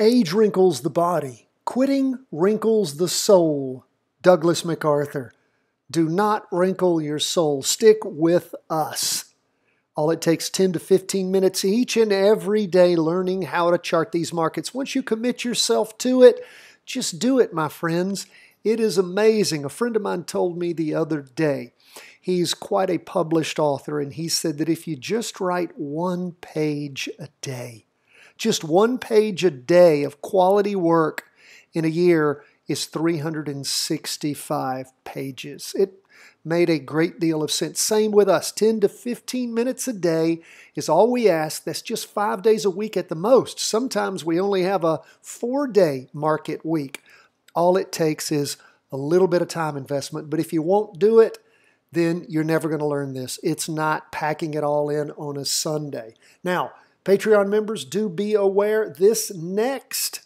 Age wrinkles the body, quitting wrinkles the soul. Douglas MacArthur. Do not wrinkle your soul. Stick with us. All it takes 10 to 15 minutes each and every day learning how to chart these markets. Once you commit yourself to it, just do it, my friends. It is amazing. A friend of mine told me the other day, he's quite a published author, and he said that if you just write one page a day, just one page a day of quality work in a year is 365 pages. It made a great deal of sense. Same with us 10 to 15 minutes a day is all we ask. That's just five days a week at the most. Sometimes we only have a four day market week. All it takes is a little bit of time investment, but if you won't do it, then you're never going to learn this. It's not packing it all in on a Sunday. Now, Patreon members, do be aware this next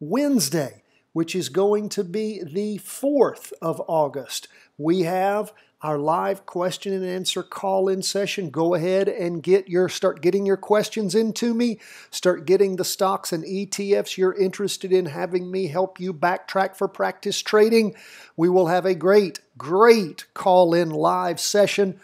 Wednesday, which is going to be the 4th of August, we have our live question and answer call in session. Go ahead and get your start getting your questions into me. Start getting the stocks and ETFs you're interested in having me help you backtrack for practice trading. We will have a great, great call in live session.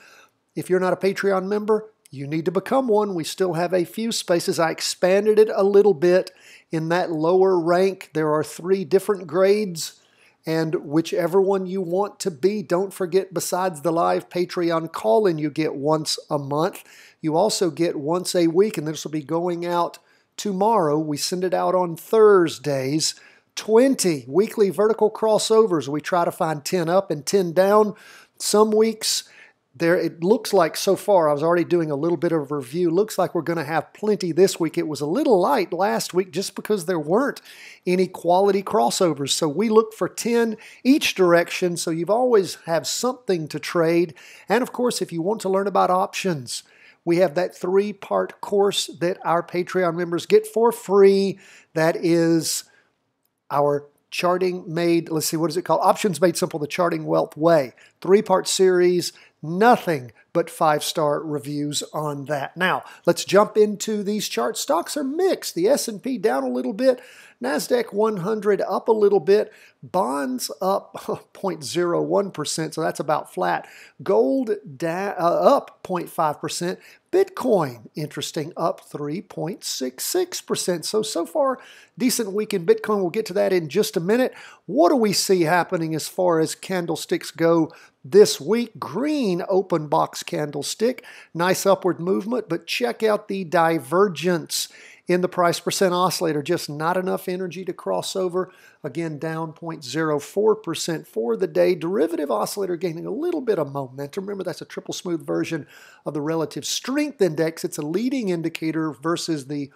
If you're not a Patreon member, you need to become one. We still have a few spaces. I expanded it a little bit. In that lower rank, there are three different grades. And whichever one you want to be, don't forget, besides the live Patreon call in, you get once a month. You also get once a week, and this will be going out tomorrow. We send it out on Thursdays. 20 weekly vertical crossovers. We try to find 10 up and 10 down. Some weeks there it looks like so far i was already doing a little bit of review looks like we're going to have plenty this week it was a little light last week just because there weren't any quality crossovers so we look for 10 each direction so you've always have something to trade and of course if you want to learn about options we have that three part course that our patreon members get for free that is our charting made let's see what is it called options made simple the charting wealth way three part series Nothing but five star reviews on that. Now, let's jump into these charts. Stocks are mixed. The S&P down a little bit, Nasdaq 100 up a little bit, bonds up 0.01%, so that's about flat. Gold down, uh, up 0.5%, Bitcoin interesting up 3.66%. So so far decent week in Bitcoin. We'll get to that in just a minute. What do we see happening as far as candlesticks go this week. Green open box candlestick, nice upward movement, but check out the divergence in the price percent oscillator. Just not enough energy to cross over. Again, down 0.04% for the day. Derivative oscillator gaining a little bit of momentum. Remember, that's a triple smooth version of the relative strength index. It's a leading indicator versus the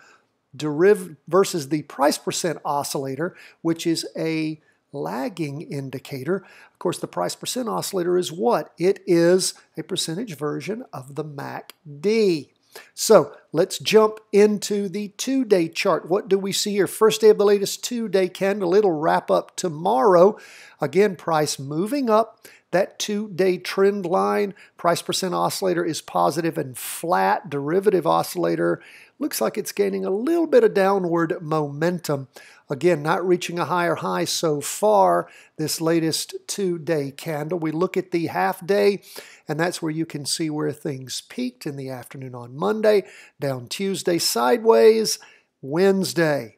deriv versus the price percent oscillator, which is a lagging indicator. Of course, the price percent oscillator is what? It is a percentage version of the MACD. So let's jump into the two-day chart. What do we see here? First day of the latest two-day candle. It'll wrap up tomorrow. Again, price moving up. That two-day trend line, price percent oscillator is positive and flat. Derivative oscillator looks like it's gaining a little bit of downward momentum. Again, not reaching a higher high so far this latest two-day candle. We look at the half day, and that's where you can see where things peaked in the afternoon on Monday, down Tuesday sideways, Wednesday.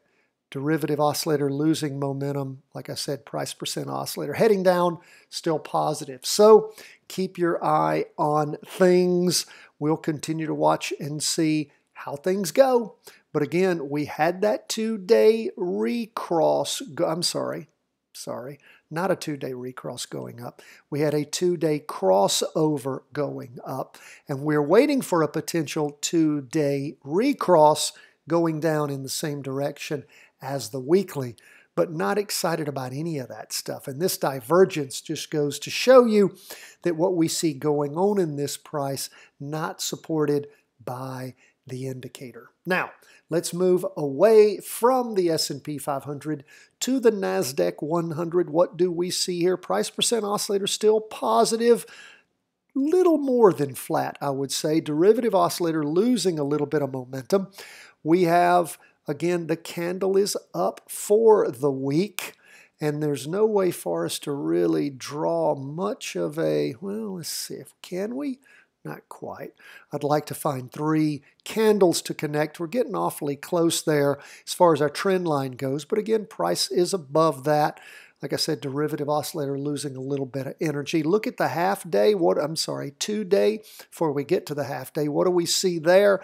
Derivative oscillator losing momentum. Like I said, price percent oscillator heading down, still positive. So keep your eye on things. We'll continue to watch and see how things go. But again, we had that two-day recross, I'm sorry, sorry, not a two-day recross going up. We had a two-day crossover going up, and we're waiting for a potential two-day recross going down in the same direction as the weekly, but not excited about any of that stuff. And this divergence just goes to show you that what we see going on in this price, not supported by the indicator. Now, let's move away from the S&P 500 to the Nasdaq 100. What do we see here? Price percent oscillator still positive, little more than flat, I would say. Derivative oscillator losing a little bit of momentum. We have again the candle is up for the week. And there's no way for us to really draw much of a, well, let's see if, can we? Not quite. I'd like to find three candles to connect. We're getting awfully close there as far as our trend line goes. But again, price is above that. Like I said, derivative oscillator losing a little bit of energy. Look at the half day. What I'm sorry, two day. Before we get to the half day, what do we see there?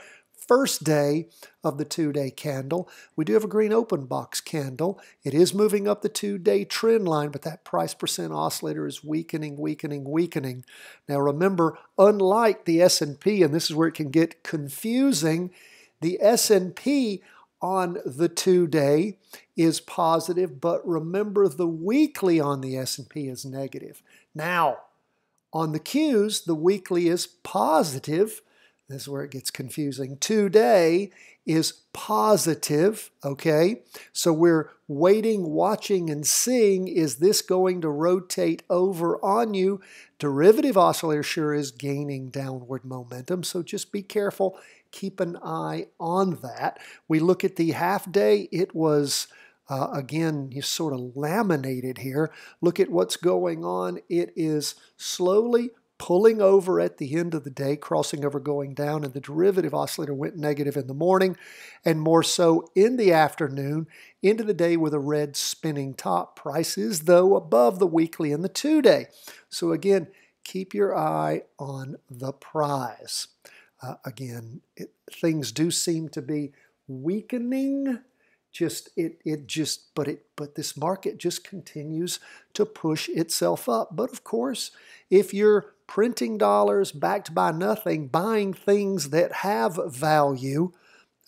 first day of the two-day candle. We do have a green open box candle. It is moving up the two-day trend line, but that price percent oscillator is weakening, weakening, weakening. Now remember, unlike the S&P, and this is where it can get confusing, the S&P on the two-day is positive, but remember the weekly on the S&P is negative. Now, on the Qs, the weekly is positive, this is where it gets confusing. Today is positive, okay? So we're waiting, watching, and seeing is this going to rotate over on you? Derivative oscillator sure is gaining downward momentum, so just be careful. Keep an eye on that. We look at the half day, it was. Uh, again, you sort of laminated here. Look at what's going on. It is slowly pulling over at the end of the day, crossing over going down, and the derivative oscillator went negative in the morning and more so in the afternoon, into the day with a red spinning top. Prices though, above the weekly and the two day. So again, keep your eye on the prize. Uh, again, it, things do seem to be weakening just it it just but it but this market just continues to push itself up but of course if you're printing dollars backed by nothing, buying things that have value.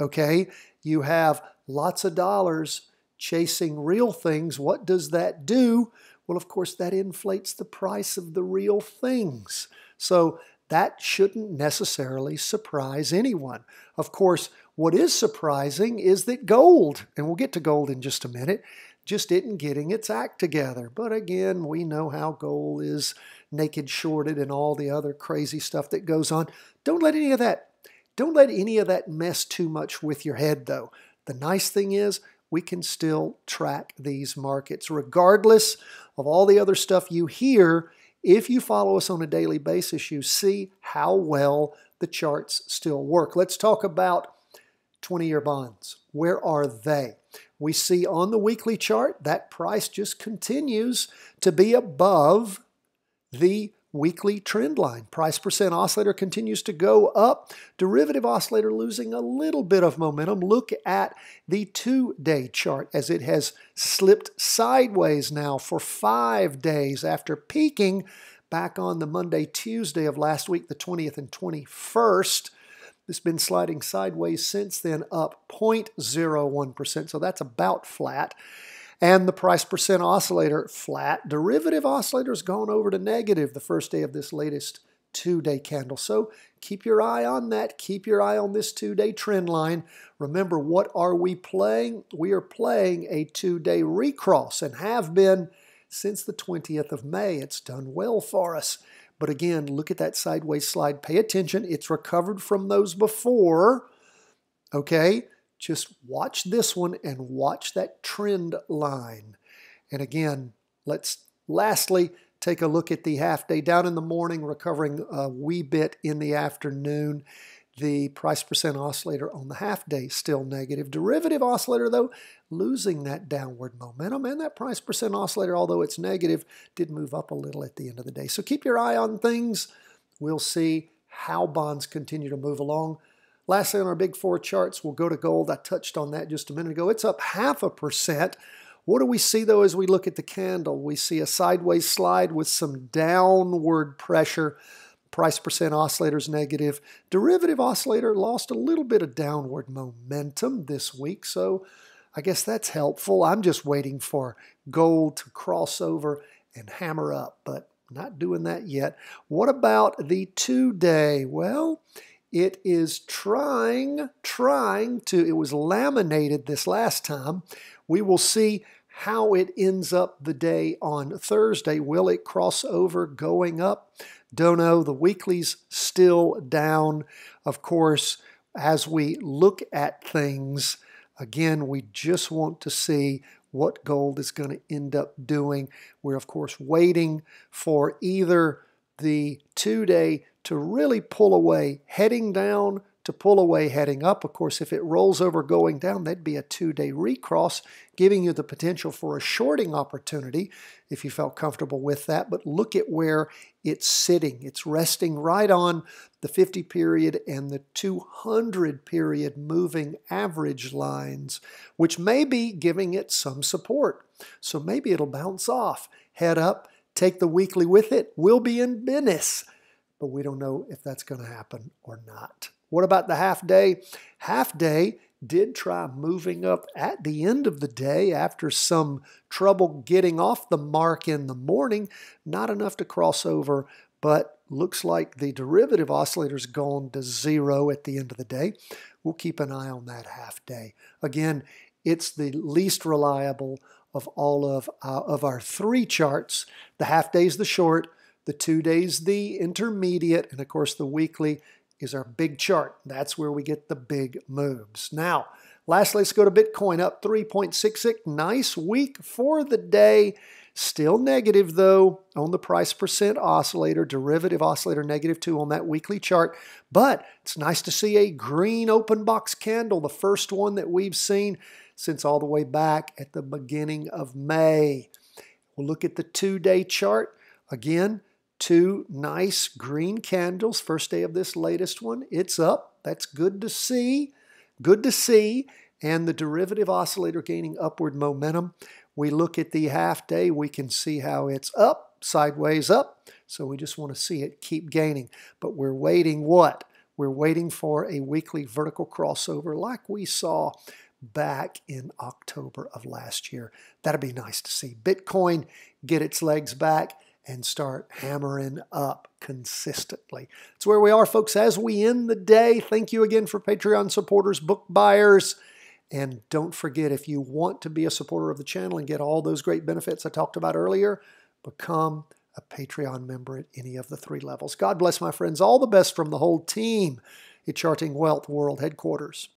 Okay, you have lots of dollars chasing real things. What does that do? Well, of course, that inflates the price of the real things. So that shouldn't necessarily surprise anyone. Of course, what is surprising is that gold, and we'll get to gold in just a minute, just isn't getting its act together. But again, we know how goal is naked shorted and all the other crazy stuff that goes on. Don't let any of that don't let any of that mess too much with your head though. The nice thing is we can still track these markets regardless of all the other stuff you hear. If you follow us on a daily basis, you see how well the charts still work. Let's talk about 20 year bonds. Where are they? we see on the weekly chart that price just continues to be above the weekly trend line. Price percent oscillator continues to go up. Derivative oscillator losing a little bit of momentum. Look at the two-day chart as it has slipped sideways now for five days after peaking back on the Monday, Tuesday of last week, the 20th and 21st. It's been sliding sideways since then, up 0.01%, so that's about flat. And the price percent oscillator, flat. Derivative oscillator has gone over to negative the first day of this latest two-day candle. So keep your eye on that. Keep your eye on this two-day trend line. Remember, what are we playing? We are playing a two-day recross and have been – since the 20th of May. It's done well for us. But again, look at that sideways slide. Pay attention. It's recovered from those before. Okay, just watch this one and watch that trend line. And again, let's lastly take a look at the half day down in the morning, recovering a wee bit in the afternoon the price percent oscillator on the half day still negative. Derivative oscillator, though, losing that downward momentum. And that price percent oscillator, although it's negative, did move up a little at the end of the day. So keep your eye on things. We'll see how bonds continue to move along. Lastly, on our big four charts, we'll go to gold. I touched on that just a minute ago. It's up half a percent. What do we see, though, as we look at the candle? We see a sideways slide with some downward pressure Price percent oscillator is negative. Derivative oscillator lost a little bit of downward momentum this week, so I guess that's helpful. I'm just waiting for gold to cross over and hammer up, but not doing that yet. What about the two-day? Well, it is trying, trying to, it was laminated this last time. We will see how it ends up the day on Thursday. Will it cross over going up? Dono. The weekly's still down, of course, as we look at things. Again, we just want to see what gold is going to end up doing. We're, of course, waiting for either the two day to really pull away, heading down to pull away heading up. Of course, if it rolls over going down, that'd be a two-day recross, giving you the potential for a shorting opportunity if you felt comfortable with that. But look at where it's sitting. It's resting right on the 50 period and the 200 period moving average lines, which may be giving it some support. So maybe it'll bounce off, head up, take the weekly with it. We'll be in business. But we don't know if that's going to happen or not. What about the half day? Half day did try moving up at the end of the day after some trouble getting off the mark in the morning, not enough to cross over, but looks like the derivative oscillator's gone to zero at the end of the day. We'll keep an eye on that half day. Again, it's the least reliable of all of, uh, of our three charts. The half day's the short, the two days the intermediate, and of course the weekly is our big chart. That's where we get the big moves. Now, lastly, let's go to Bitcoin up 3.66. Nice week for the day. Still negative though on the price percent oscillator, derivative oscillator negative two on that weekly chart. But it's nice to see a green open box candle, the first one that we've seen since all the way back at the beginning of May. We'll look at the two day chart. Again, two nice green candles. First day of this latest one. It's up. That's good to see. Good to see. And the derivative oscillator gaining upward momentum. We look at the half day. We can see how it's up, sideways up. So we just want to see it keep gaining. But we're waiting what? We're waiting for a weekly vertical crossover like we saw back in October of last year. That'd be nice to see. Bitcoin get its legs back and start hammering up consistently. It's where we are, folks. As we end the day, thank you again for Patreon supporters, book buyers. And don't forget, if you want to be a supporter of the channel and get all those great benefits I talked about earlier, become a Patreon member at any of the three levels. God bless my friends. All the best from the whole team at Charting Wealth World Headquarters.